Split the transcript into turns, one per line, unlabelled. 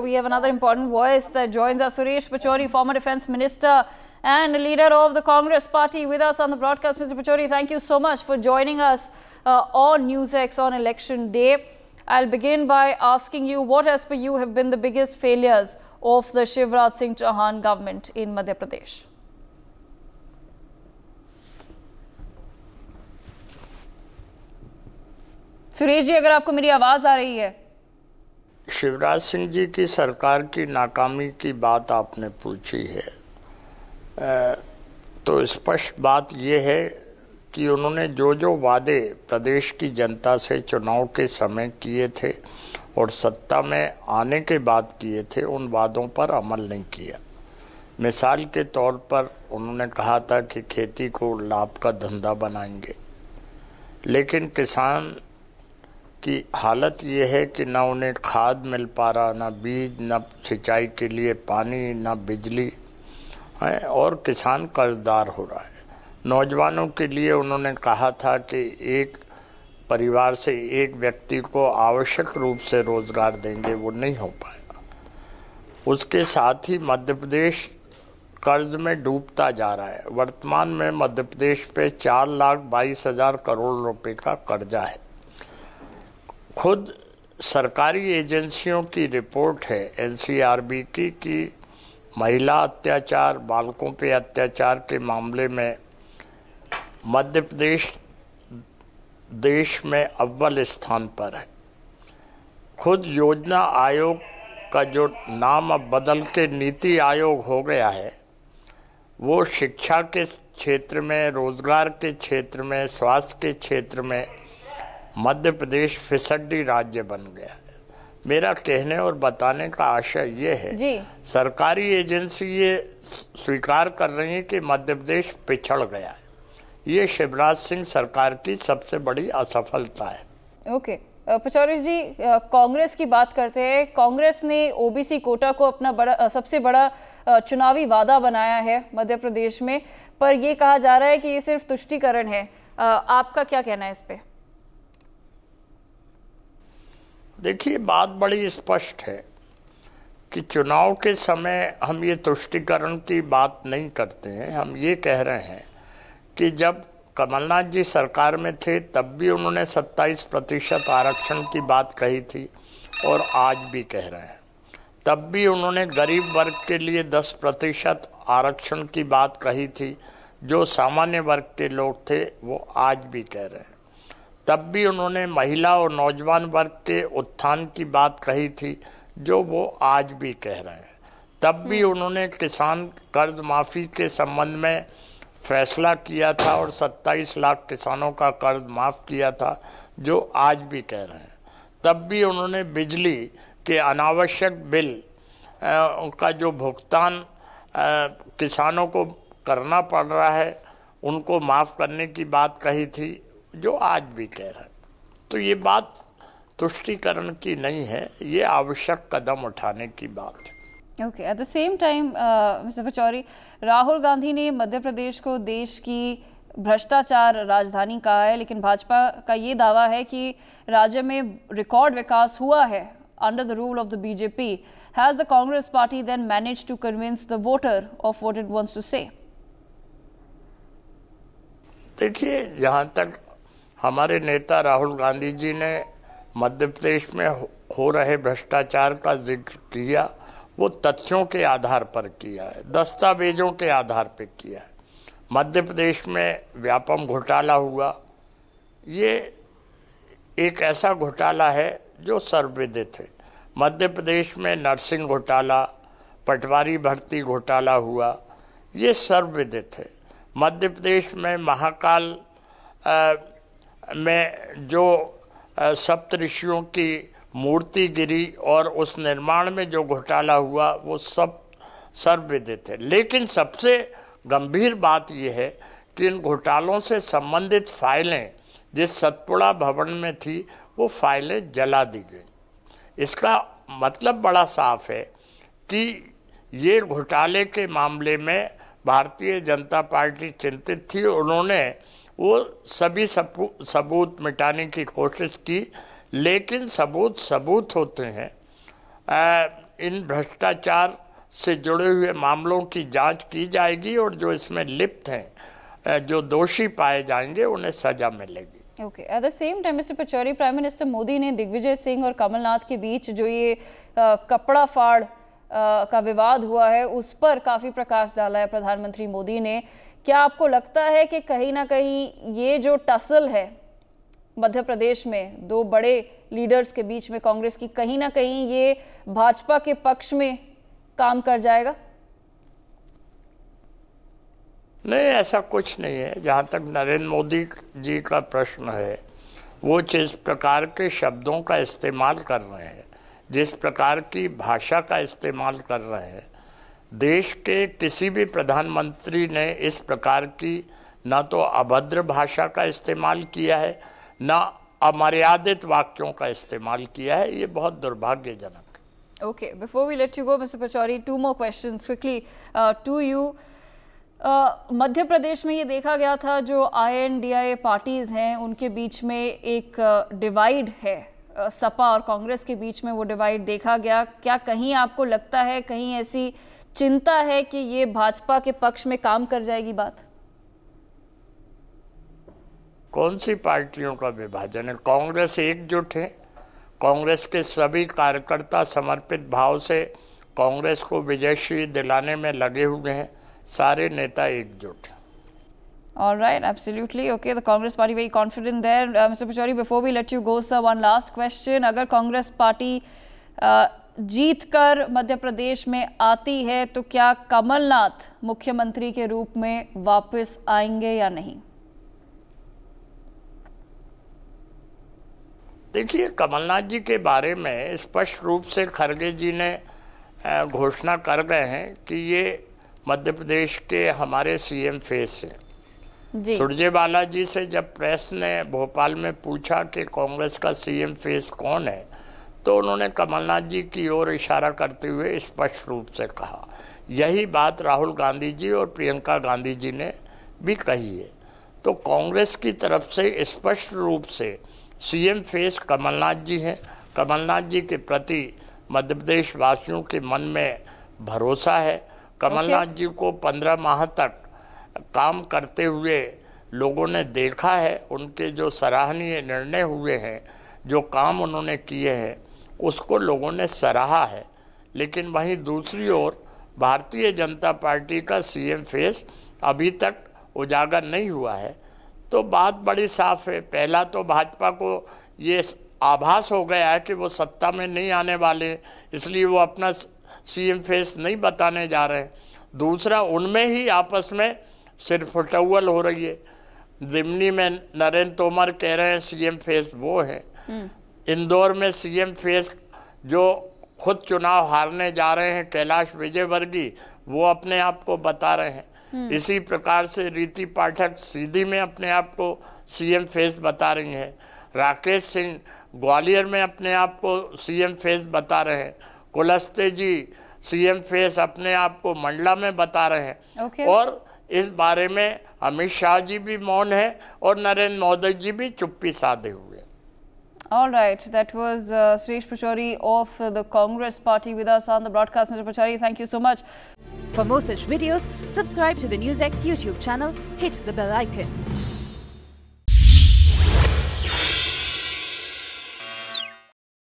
We have another important voice that joins us, Suresh Pachori, former Defence Minister and leader of the Congress Party with us on the broadcast. Mr. Pachori, thank you so much for joining us uh, on NewsX on Election Day. I'll begin by asking you what, as per you, have been the biggest failures of the Shivraj Singh Chauhan government in Madhya Pradesh? Suresh if you आपको मेरी आवाज़
शिवराज सिंह जी की सरकार की नाकामी की बात आपने पूछी है तो स्पष्ट बात यह है कि उन्होंने जो जो वादे प्रदेश की जनता से चुनाव के समय किए थे और सत्ता में आने के बाद किए थे उन वादों पर अमल नहीं किया मिसाल के तौर पर उन्होंने कहा था कि खेती को लाभ का धंधा बनाएंगे लेकिन किसान कि हालत ये है कि ना उन्हें खाद मिल पा रहा ना बीज ना सिंचाई के लिए पानी ना बिजली है और किसान कर्जदार हो रहा है नौजवानों के लिए उन्होंने कहा था कि एक परिवार से एक व्यक्ति को आवश्यक रूप से रोजगार देंगे वो नहीं हो पाएगा उसके साथ ही मध्य प्रदेश कर्ज में डूबता जा रहा है वर्तमान में मध्य प्रदेश पे चार लाख बाईस हजार करोड़ रुपए का कर्जा है खुद सरकारी एजेंसियों की रिपोर्ट है एनसीआरबी की कि महिला अत्याचार बालकों पे अत्याचार के मामले में मध्य प्रदेश देश में अव्वल स्थान पर है खुद योजना आयोग का जो नाम अब बदल के नीति आयोग हो गया है वो शिक्षा के क्षेत्र में रोजगार के क्षेत्र में स्वास्थ्य के क्षेत्र में मध्य प्रदेश फिसड्डी राज्य बन गया है मेरा कहने और बताने का आशय ये है जी। सरकारी एजेंसी ये स्वीकार कर रही है कि मध्य प्रदेश पिछड़ गया है ये शिवराज सिंह सरकार की सबसे बड़ी असफलता है
ओके पचौरी जी कांग्रेस की बात करते हैं कांग्रेस ने ओबीसी कोटा को अपना बड़ा सबसे बड़ा चुनावी वादा बनाया है मध्य प्रदेश में पर यह कहा जा रहा है कि ये सिर्फ तुष्टिकरण है आपका क्या कहना है इस पर
देखिए बात बड़ी स्पष्ट है कि चुनाव के समय हम ये तुष्टिकरण की बात नहीं करते हैं हम ये कह रहे हैं कि जब कमलनाथ जी सरकार में थे तब भी उन्होंने 27 प्रतिशत आरक्षण की बात कही थी और आज भी कह रहे हैं तब भी उन्होंने गरीब वर्ग के लिए 10 प्रतिशत आरक्षण की बात कही थी जो सामान्य वर्ग के लोग थे वो आज भी कह रहे हैं तब भी उन्होंने महिला और नौजवान वर्ग के उत्थान की बात कही थी जो वो आज भी कह रहे हैं तब भी हम्म। उन्होंने किसान कर्ज माफ़ी के संबंध में फैसला किया था और 27 लाख किसानों का कर्ज माफ़ किया था जो आज भी कह रहे हैं तब भी उन्होंने बिजली के अनावश्यक बिल का जो भुगतान किसानों को करना पड़ रहा है उनको माफ़ करने की बात कही थी जो आज भी कह रहे हैं तो ये बात तुष्टिकरण की नहीं है ये आवश्यक कदम उठाने की बात है
okay at the same time mister Pachauri Rahul Gandhi ने मध्य प्रदेश को देश की भ्रष्टाचार राजधानी कहा है लेकिन भाजपा का ये दावा है कि राज्य में रिकॉर्ड विकास हुआ है under the rule of the BJP has the Congress party then manage to convince the voter of what it wants to say
देखिए जहाँ तक हमारे नेता राहुल गांधी जी ने मध्य प्रदेश में हो रहे भ्रष्टाचार का जिक्र किया वो तथ्यों के आधार पर किया है दस्तावेजों के आधार पर किया है मध्य प्रदेश में व्यापम घोटाला हुआ ये एक ऐसा घोटाला है जो सर्वविदित है मध्य प्रदेश में नर्सिंग घोटाला पटवारी भर्ती घोटाला हुआ ये सर्वविदित है मध्य प्रदेश में महाकाल में जो सप्तषियों की मूर्ति गिरी और उस निर्माण में जो घोटाला हुआ वो सब सर्वविदित है लेकिन सबसे गंभीर बात यह है कि इन घोटालों से संबंधित फाइलें जिस सतपुड़ा भवन में थी वो फाइलें जला दी गई इसका मतलब बड़ा साफ है कि ये घोटाले के मामले में भारतीय जनता पार्टी चिंतित थी उन्होंने वो सभी सबूत मिटाने की कोशिश की लेकिन सबूत सबूत होते हैं आ, इन भ्रष्टाचार से जुड़े हुए मामलों की जांच की जाएगी और जो इसमें लिप्त हैं जो दोषी पाए जाएंगे उन्हें सजा मिलेगी
okay at the same time mister Pachauri prime minister Modi ने दिग्विजय सिंह और कमलनाथ के बीच जो ये आ, कपड़ा फाड़ आ, का विवाद हुआ है उस पर काफ़ी प्रकाश डाला है प्रधानमंत्री मोदी ने क्या आपको लगता है कि कहीं ना कहीं ये जो टसल है मध्य प्रदेश में दो बड़े लीडर्स के बीच में कांग्रेस की कहीं ना कहीं ये भाजपा के पक्ष में काम कर जाएगा
नहीं ऐसा कुछ नहीं है जहां तक नरेंद्र मोदी जी का प्रश्न है वो जिस प्रकार के शब्दों का इस्तेमाल कर रहे हैं जिस प्रकार की भाषा का इस्तेमाल कर रहे हैं देश के किसी भी प्रधानमंत्री ने इस प्रकार की ना तो अभद्र भाषा का इस्तेमाल किया है ना अमर्यादित वाक्यों का इस्तेमाल किया है ये बहुत दुर्भाग्यजनक
okay before we let you go mister Pachauri two more question quickly to you Madhya Pradesh में ये देखा गया था जो I N D I parties हैं उनके बीच में एक डिवाइड uh, है uh, सपा और कांग्रेस के बीच में वो डिवाइड देखा गया क्या कहीं आपको लगता है कहीं ऐसी चिंता है कि ये भाजपा के पक्ष में काम कर जाएगी बात
कौन सी पार्टियों का विभाजन है कांग्रेस एकजुट है कांग्रेस के सभी कार्यकर्ता समर्पित भाव से कांग्रेस को विजयश्री दिलाने में लगे हुए हैं सारे नेता एकजुट हैं
All right, absolutely. Okay, the Congress party very confident there. Uh, Mr. Pachauri, before we let you go, sir, one last question. If Congress party uh, जीत कर मध्य प्रदेश में आती है तो क्या कमलनाथ मुख्यमंत्री के रूप में वापस आएंगे या नहीं
देखिए कमलनाथ जी के बारे में स्पष्ट रूप से खरगे जी ने घोषणा कर गए हैं कि ये मध्य प्रदेश के हमारे सीएम फेस हैं सुरजेवाला जी से जब प्रेस ने भोपाल में पूछा कि कांग्रेस का सीएम फेस कौन है तो उन्होंने कमलनाथ जी की ओर इशारा करते हुए स्पष्ट रूप से कहा यही बात राहुल गांधी जी और प्रियंका गांधी जी ने भी कही है तो कांग्रेस की तरफ से स्पष्ट रूप से सीएम फेस कमलनाथ जी हैं कमलनाथ जी के प्रति मध्य प्रदेश वासियों के मन में भरोसा है कमलनाथ जी को पंद्रह माह तक काम करते हुए लोगों ने देखा है उनके जो सराहनीय निर्णय हुए हैं जो काम उन्होंने किए हैं उसको लोगों ने सराहा है लेकिन वहीं दूसरी ओर भारतीय जनता पार्टी का सीएम फेस अभी तक उजागर नहीं हुआ है तो बात बड़ी साफ है पहला तो भाजपा को ये आभास हो गया है कि वो सत्ता में नहीं आने वाले इसलिए वो अपना सीएम फेस नहीं बताने जा रहे दूसरा उनमें ही आपस में सिर्फ टवल हो रही है दिमनी में नरेंद्र तोमर कह रहे हैं सीएम फेस वो है हम्म। इंदौर में सीएम फेस जो खुद चुनाव हारने जा रहे हैं कैलाश विजयवर्गीय वो अपने आप को बता रहे हैं हम्म। इसी प्रकार से रीति पाठक सीधी में अपने आप को सीएम फेस बता रही हैं राकेश सिंह ग्वालियर में अपने आप को सीएम फेस बता रहे हैं कुलस्ते जी सीएम फेस अपने आप को मंडला में बता रहे हैं okay. और इस बारे में अमित शाह जी भी मौन है और नरेंद्र मोदी जी भी चुप्पी साधे हुए हैं
All right, that was uh, Suresh Pachori of the Congress party with us on the broadcast. Mr. Pachori, thank you so much. For more such videos, subscribe to the NewsX YouTube channel, hit the bell icon.